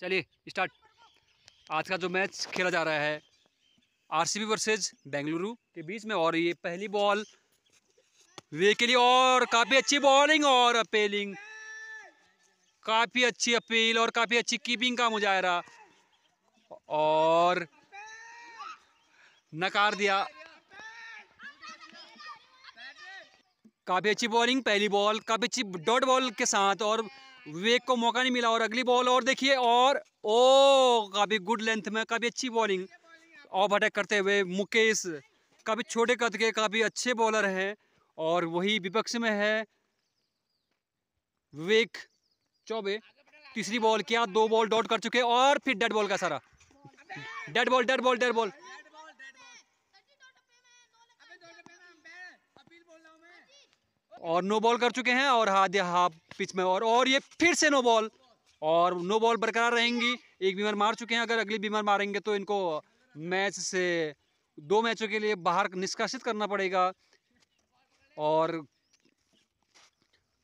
चलिए स्टार्ट आज का जो मैच खेला जा रहा है आरसीबी वर्सेस बेंगलुरु के बीच में और ये पहली बॉल वे के लिए और काफ़ी अच्छी बॉलिंग और अपीलिंग काफ़ी अच्छी अपील और काफ़ी अच्छी कीपिंग का मुजाहरा और नकार दिया काफ़ी अच्छी बॉलिंग पहली बॉल काफ़ी अच्छी डॉट बॉल के साथ और विवेक को मौका नहीं मिला और अगली बॉल और देखिए और ओ काफ़ी गुड लेंथ में काफ़ी अच्छी बॉलिंग ऑफ अटैक करते हुए मुकेश काफ़ी छोटे कद के काफ़ी अच्छे बॉलर हैं और वही विपक्ष में है विवेक चौबे तीसरी बॉल किया दो बॉल डॉट कर चुके और फिर डेड बॉल का सारा dead ball dead ball dead ball और नो बॉल कर चुके हैं और हाथ हाफ पिच में और और ये फिर से नो बॉल और नो बॉल बरकरार रहेंगी एक बीमार मार चुके हैं अगर अगली बीमार मारेंगे तो इनको मैच से दो मैचों के लिए बाहर निष्कासित करना पड़ेगा और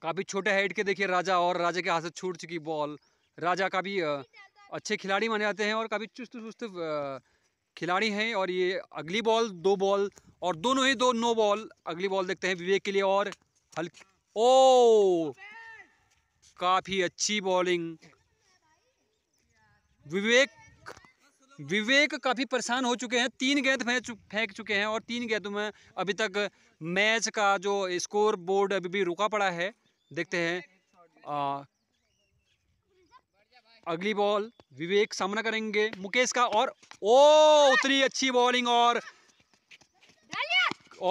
काफ़ी छोटे हाइट के देखिए राजा और राजा के हाथ से छूट चुकी बॉल राजा काफ़ी अच्छे खिलाड़ी माने जाते हैं और काफ़ी चुस्त चुस्त खिलाड़ी हैं और ये अगली बॉल दो बॉल और दोनों ही दो नो बॉल अगली बॉल देखते हैं विवेक के लिए और हल्की ओ काफ़ी अच्छी बॉलिंग विवेक विवेक काफ़ी परेशान हो चुके हैं तीन गेंद फेंक चुके हैं और तीन गेंदों में अभी तक मैच का जो स्कोर बोर्ड अभी भी रुका पड़ा है देखते हैं आ, अगली बॉल विवेक सामना करेंगे मुकेश का और ओ उतनी अच्छी बॉलिंग और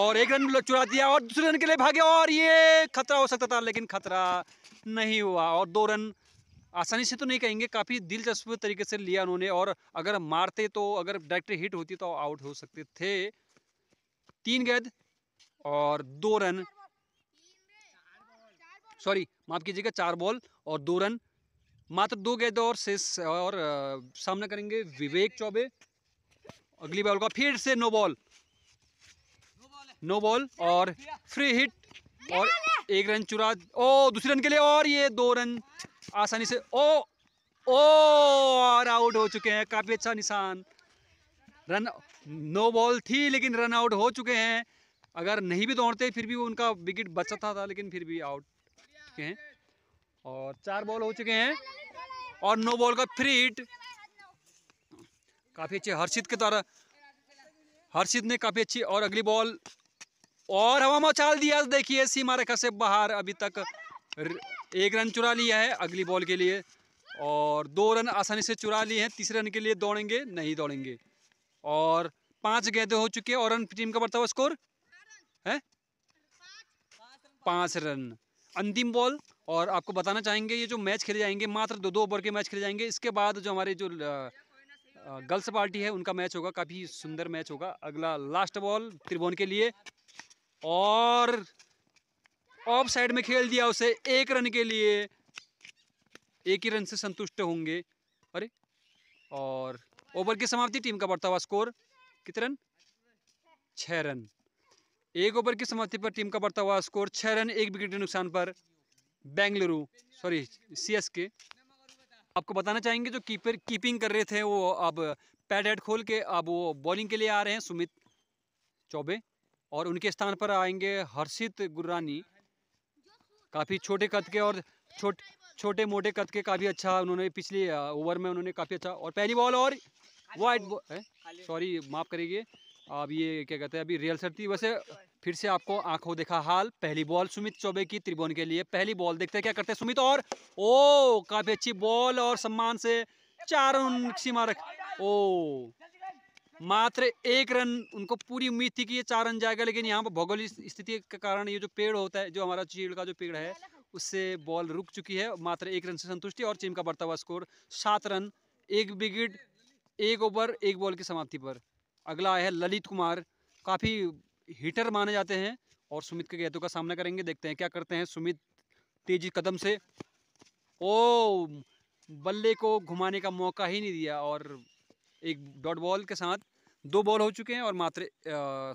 और एक रन चुरा दिया और दूसरे रन के लिए भागे और ये खतरा हो सकता था लेकिन खतरा नहीं हुआ और दो रन आसानी से तो नहीं कहेंगे काफ़ी दिलचस्प तरीके से लिया उन्होंने और अगर मारते तो अगर डायरेक्ट हिट होती तो आउट हो सकते थे तीन गेंद और दो रन सॉरी माफ कीजिएगा चार बॉल और दो रन मात्र दो गेंद और शेष और सामना करेंगे विवेक चौबे अगली बॉल का फिर से नो बॉल नो बॉल और फ्री हिट और एक रन चुरा ओ दूसरे रन के लिए और ये दो रन आसानी से ओ ओ और आउट हो चुके हैं काफ़ी अच्छा निशान रन नो बॉल थी लेकिन रन आउट हो चुके हैं अगर नहीं भी दौड़ते फिर भी उनका विकेट बचा था, था लेकिन फिर भी आउट चुके हैं और चार बॉल हो चुके हैं और नो बॉल का फ्री हिट काफ़ी अच्छे हर्षित के द्वारा हर्षित ने काफ़ी अच्छी और अगली बॉल और हवा मचाल दिया देखिए सीमा रेखा से बाहर अभी तक एक रन चुरा लिया है अगली बॉल के लिए और दो रन आसानी से चुरा लिए हैं तीसरे रन के लिए दौड़ेंगे नहीं दौड़ेंगे और पांच गेंदे हो चुके और रन टीम का बढ़ता हुआ स्कोर है पांच रन अंतिम बॉल और आपको बताना चाहेंगे ये जो मैच खेले जाएंगे मात्र दो दो ओवर के मैच खेले जाएंगे इसके बाद जो हमारे जो गर्ल्स पार्टी है उनका मैच होगा काफ़ी सुंदर मैच होगा अगला लास्ट बॉल त्रिभुवन के लिए और ऑफ साइड में खेल दिया उसे एक रन के लिए एक ही रन से संतुष्ट होंगे अरे और ओवर की समाप्ति टीम का बढ़ता हुआ स्कोर कितने रन छः रन एक ओवर की समाप्ति पर टीम का बढ़ता हुआ स्कोर छः रन एक विकेट के नुकसान पर बेंगलुरु सॉरी सीएसके आपको बताना चाहेंगे जो कीपर कीपिंग कर रहे थे वो अब पैड हेड खोल के अब वो बॉलिंग के लिए आ रहे हैं सुमित चौबे और उनके स्थान पर आएंगे हर्षित गुरानी काफ़ी छोटे कद के और छोट छोटे मोटे कद के काफ़ी अच्छा उन्होंने पिछले ओवर में उन्होंने काफ़ी अच्छा और पहली बॉल और वाइट बॉल सॉरी माफ़ करिए अब ये क्या कहते हैं अभी रियल सर थी वैसे फिर से आपको आंखों देखा हाल पहली बॉल सुमित चौबे की त्रिभुवन के लिए पहली बॉल देखते हैं क्या करते हैं सुमित और ओ काफ़ी अच्छी बॉल और सम्मान से चार रन सीमा रख ओ मात्र एक रन उनको पूरी उम्मीद थी कि ये चार रन जाएगा लेकिन यहाँ पर भौगोलिक स्थिति के कारण ये जो पेड़ होता है जो हमारा चीड़ का जो पेड़ है उससे बॉल रुक चुकी है मात्र एक रन से संतुष्टि और टीम का बढ़ता हुआ स्कोर सात रन एक विकेट एक ओवर एक बॉल की समाप्ति पर अगला है ललित कुमार काफ़ी हिटर माने जाते हैं और सुमित के गेंदों का सामना करेंगे देखते हैं क्या करते हैं सुमित तेजी कदम से ओ बल्ले को घुमाने का मौका ही नहीं दिया और एक डॉट बॉल के साथ दो बॉल हो चुके हैं और मात्र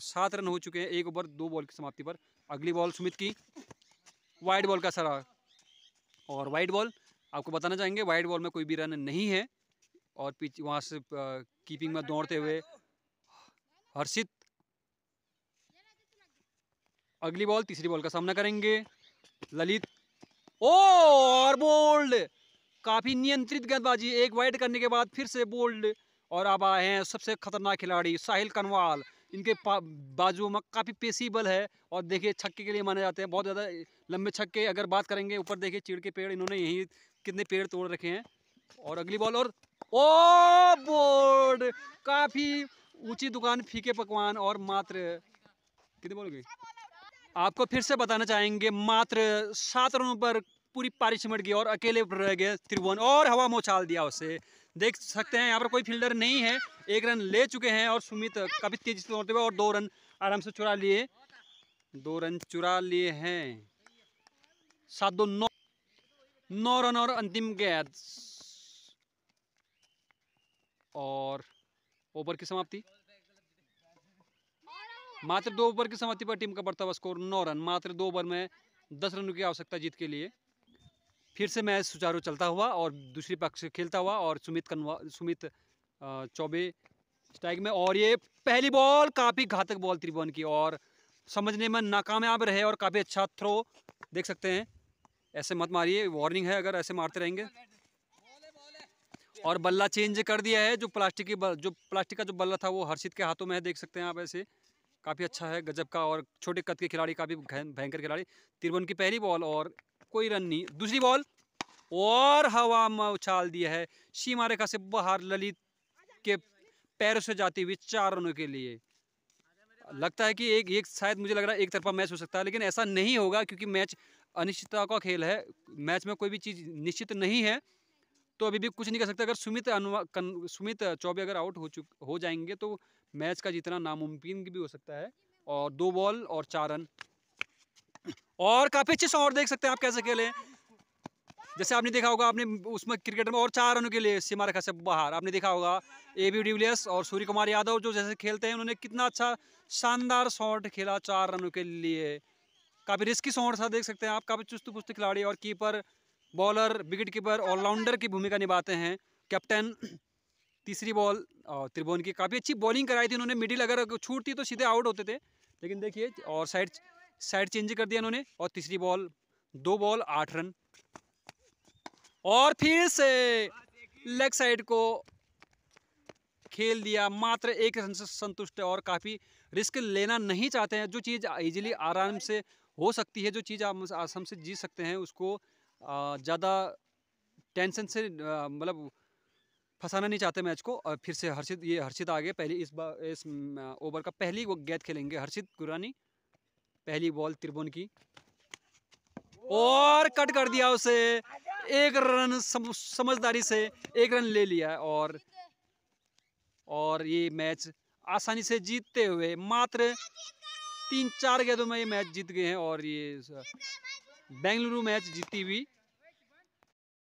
सात रन हो चुके हैं एक ओवर दो बॉल की समाप्ति पर अगली बॉल सुमित की वाइड बॉल का सरा और वाइड बॉल आपको बताना चाहेंगे वाइड बॉल में कोई भी रन नहीं है और पिच वहाँ से कीपिंग में दौड़ते हुए हर्षित अगली बॉल तीसरी बॉल का सामना करेंगे ललित ओ और बोल्ड काफ़ी नियंत्रित गेंदबाजी एक वाइड करने के बाद फिर से बोल्ड और अब आए हैं सबसे खतरनाक खिलाड़ी साहिल कनवाल इनके बाजू में काफ़ी पेशीबल है और देखिए छक्के के लिए माने जाते हैं बहुत ज़्यादा लंबे छक्के अगर बात करेंगे ऊपर देखिए चीड़ के पेड़ इन्होंने यहीं कितने पेड़ तोड़ रखे हैं और अगली बॉल और ओ बोर्ड काफ़ी ऊंची दुकान फीके पकवान और मात्र कितने गई आपको फिर से बताना चाहेंगे मात्र सात रनों पर पूरी पारी छिमट गई और अकेले रह गए त्रिभुवन और हवा में दिया उसे देख सकते हैं यहाँ पर कोई फील्डर नहीं है एक रन ले चुके हैं और सुमित काफ़ी तेजी से दौड़ते हुए और दो रन आराम से चुरा लिए दो रन चुरा लिए हैं सात दो नौ नौ रन और अंतिम गैद और ओवर की समाप्ति मात्र दो ओवर की समाप्ति पर टीम का बढ़ता हुआ स्कोर नौ रन मात्र दो ओवर में दस रनों की आवश्यकता जीत के लिए फिर से मैच सुचारू चलता हुआ और दूसरी पक्ष खेलता हुआ और सुमित कनवा सुमित चौबे स्ट्राइक में और ये पहली बॉल काफ़ी घातक बॉल त्रिभुवन की और समझने में नाकामयाब रहे और काफ़ी अच्छा थ्रो देख सकते हैं ऐसे मत मारिए वार्निंग है अगर ऐसे मारते रहेंगे और बल्ला चेंज कर दिया है जो प्लास्टिक की जो प्लास्टिक का जो बल्ला था वो हर्षित के हाथों में है देख सकते हैं आप ऐसे काफ़ी अच्छा है गजब का और छोटे कद के खिलाड़ी काफ़ी भयंकर खिलाड़ी तिरवन की पहली बॉल और कोई रन नहीं दूसरी बॉल और हवा में उछाल दिया है सीमा रेखा से बाहर ललित के पैरों से जाती हुई चार रनों के लिए लगता है कि एक एक शायद मुझे लग रहा है एक तरफा मैच हो सकता है लेकिन ऐसा नहीं होगा क्योंकि मैच अनिश्चितता का खेल है मैच में कोई भी चीज़ निश्चित नहीं है तो अभी भी कुछ नहीं कर सकते अगर सुमित अनुवा सुमित चौबे अगर आउट हो चुक हो जाएंगे तो मैच का जितना नामुमकिन भी हो सकता है और दो बॉल और चार रन और काफ़ी अच्छे शॉट देख सकते हैं आप कैसे खेले जैसे आपने देखा होगा आपने उसमें क्रिकेट में और चार रनों के लिए सीमा रखा से बाहर आपने देखा होगा ए बी डिविलियर्स और सूर्य कुमार यादव जो जैसे खेलते हैं उन्होंने कितना अच्छा शानदार शॉट खेला चार रनों के लिए काफ़ी रिस्की शॉट था देख सकते हैं आप काफ़ी चुस्त पुस्त खिलाड़ी और keeper bowler wicket keeper allrounder की भूमिका निभाते हैं कैप्टन तीसरी बॉल और त्रिभुवन की काफ़ी अच्छी बॉलिंग कराई थी उन्होंने मिडिल अगर छूटती तो सीधे आउट होते थे लेकिन देखिए और साइड साइड चेंज कर दिया उन्होंने और तीसरी बॉल दो बॉल आठ रन और फिर से लेग साइड को खेल दिया मात्र एक रन से संतुष्ट है और काफ़ी रिस्क लेना नहीं चाहते हैं जो चीज़ इजीली आराम से हो सकती है जो चीज़ आप आसाम से जीत सकते हैं उसको ज़्यादा टेंशन से मतलब फंसाना नहीं चाहते मैच को और फिर से हर्षित ये हर्षित आगे पहले इस बार इस ओवर का पहली वो गेंद खेलेंगे हर्षित गुरानी पहली बॉल त्रिभुवन की और कट कर दिया उसे एक रन समझदारी से एक रन ले लिया और और ये मैच आसानी से जीतते हुए मात्र तीन चार गेंदों में ये मैच जीत गए हैं और ये बेंगलुरु मैच जीती हुई